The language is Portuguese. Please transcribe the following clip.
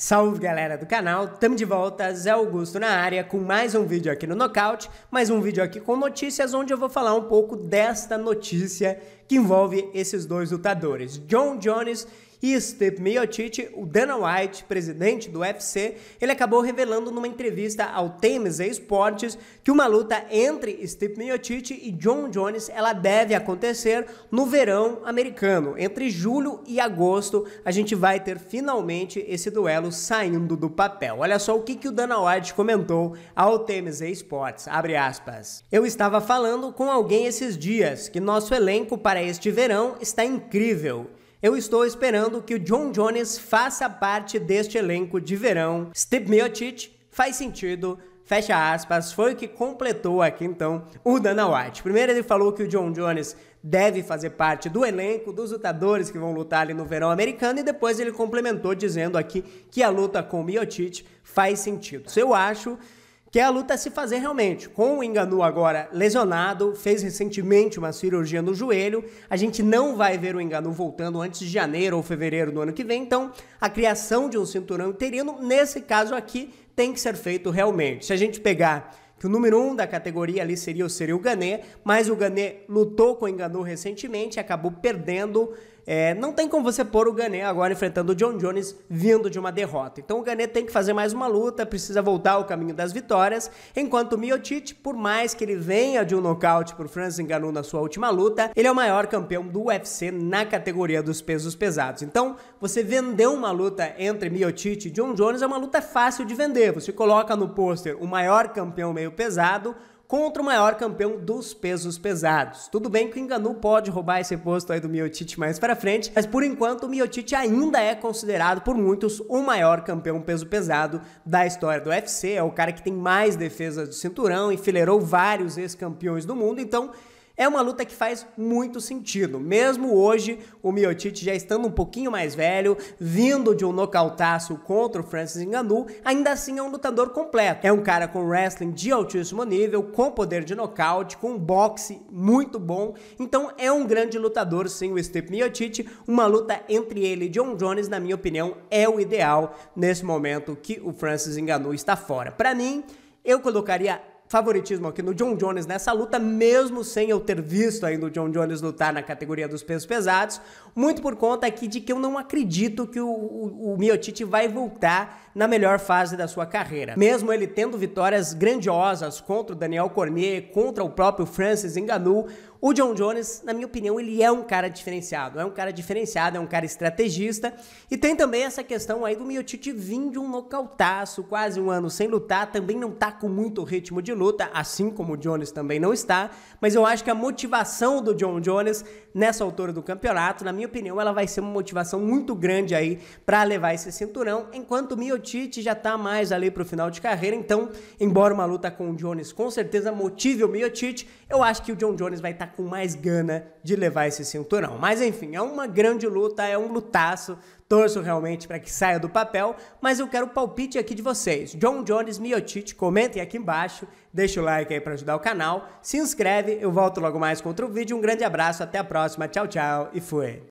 Salve galera do canal, tamo de volta, Zé Augusto na área com mais um vídeo aqui no Knockout, mais um vídeo aqui com notícias onde eu vou falar um pouco desta notícia que envolve esses dois lutadores, John Jones e Steve Miocic, o Dana White, presidente do UFC, ele acabou revelando numa entrevista ao TMZ Esportes que uma luta entre Steve Miocic e John Jones ela deve acontecer no verão americano. Entre julho e agosto, a gente vai ter finalmente esse duelo saindo do papel. Olha só o que, que o Dana White comentou ao TMZ Esportes, abre aspas. Eu estava falando com alguém esses dias que nosso elenco para este verão está incrível. Eu estou esperando que o John Jones faça parte deste elenco de verão. Steve Miocic faz sentido, fecha aspas, foi o que completou aqui então o Dana White. Primeiro ele falou que o John Jones deve fazer parte do elenco dos lutadores que vão lutar ali no verão americano e depois ele complementou dizendo aqui que a luta com o Miotic faz sentido. Eu acho que é a luta se fazer realmente. Com o Enganu agora lesionado, fez recentemente uma cirurgia no joelho, a gente não vai ver o Enganu voltando antes de janeiro ou fevereiro do ano que vem, então a criação de um cinturão interino, nesse caso aqui, tem que ser feito realmente. Se a gente pegar que o número um da categoria ali seria o Cyril Gané, mas o Gané lutou com o Enganu recentemente, acabou perdendo. É, não tem como você pôr o Gané agora enfrentando o John Jones vindo de uma derrota. Então o Gané tem que fazer mais uma luta, precisa voltar ao caminho das vitórias, enquanto o Miotic, por mais que ele venha de um nocaute por Francis Ngannou na sua última luta, ele é o maior campeão do UFC na categoria dos pesos pesados. Então, você vendeu uma luta entre Miotic e John Jones é uma luta fácil de vender. Você coloca no pôster o maior campeão meio meio pesado contra o maior campeão dos pesos pesados. Tudo bem que o Enganu pode roubar esse posto aí do Miotite mais para frente, mas por enquanto o Miotite ainda é considerado por muitos o maior campeão peso pesado da história do UFC, é o cara que tem mais defesa de cinturão, enfileirou vários ex-campeões do mundo, então é uma luta que faz muito sentido. Mesmo hoje, o Miocic já estando um pouquinho mais velho, vindo de um nocautaço contra o Francis Ngannou, ainda assim é um lutador completo. É um cara com wrestling de altíssimo nível, com poder de nocaute, com um boxe muito bom. Então é um grande lutador, sim, o Steve Miocic. Uma luta entre ele e John Jones, na minha opinião, é o ideal nesse momento que o Francis Ngannou está fora. Para mim, eu colocaria favoritismo aqui no John Jones nessa luta, mesmo sem eu ter visto ainda o John Jones lutar na categoria dos pesos pesados, muito por conta aqui de que eu não acredito que o, o, o Miotite vai voltar na melhor fase da sua carreira. Mesmo ele tendo vitórias grandiosas contra o Daniel Cormier, contra o próprio Francis Ngannou, o John Jones, na minha opinião, ele é um cara diferenciado. É um cara diferenciado, é um cara estrategista. E tem também essa questão aí do Miotite vir de um nocautaço, quase um ano sem lutar, também não tá com muito ritmo de luta, assim como o Jones também não está, mas eu acho que a motivação do John Jones nessa altura do campeonato, na minha opinião, ela vai ser uma motivação muito grande aí para levar esse cinturão, enquanto o Miotite já está mais ali para o final de carreira, então, embora uma luta com o Jones com certeza motive o Miotite, eu acho que o John Jones vai estar tá com mais gana de levar esse cinturão. Mas enfim, é uma grande luta, é um lutaço, torço realmente para que saia do papel, mas eu quero o palpite aqui de vocês. John Jones, Miotite, comentem aqui embaixo, deixa o like aí para ajudar o canal, se inscreve, eu volto logo mais com outro vídeo, um grande abraço, até a próxima, tchau, tchau e fui!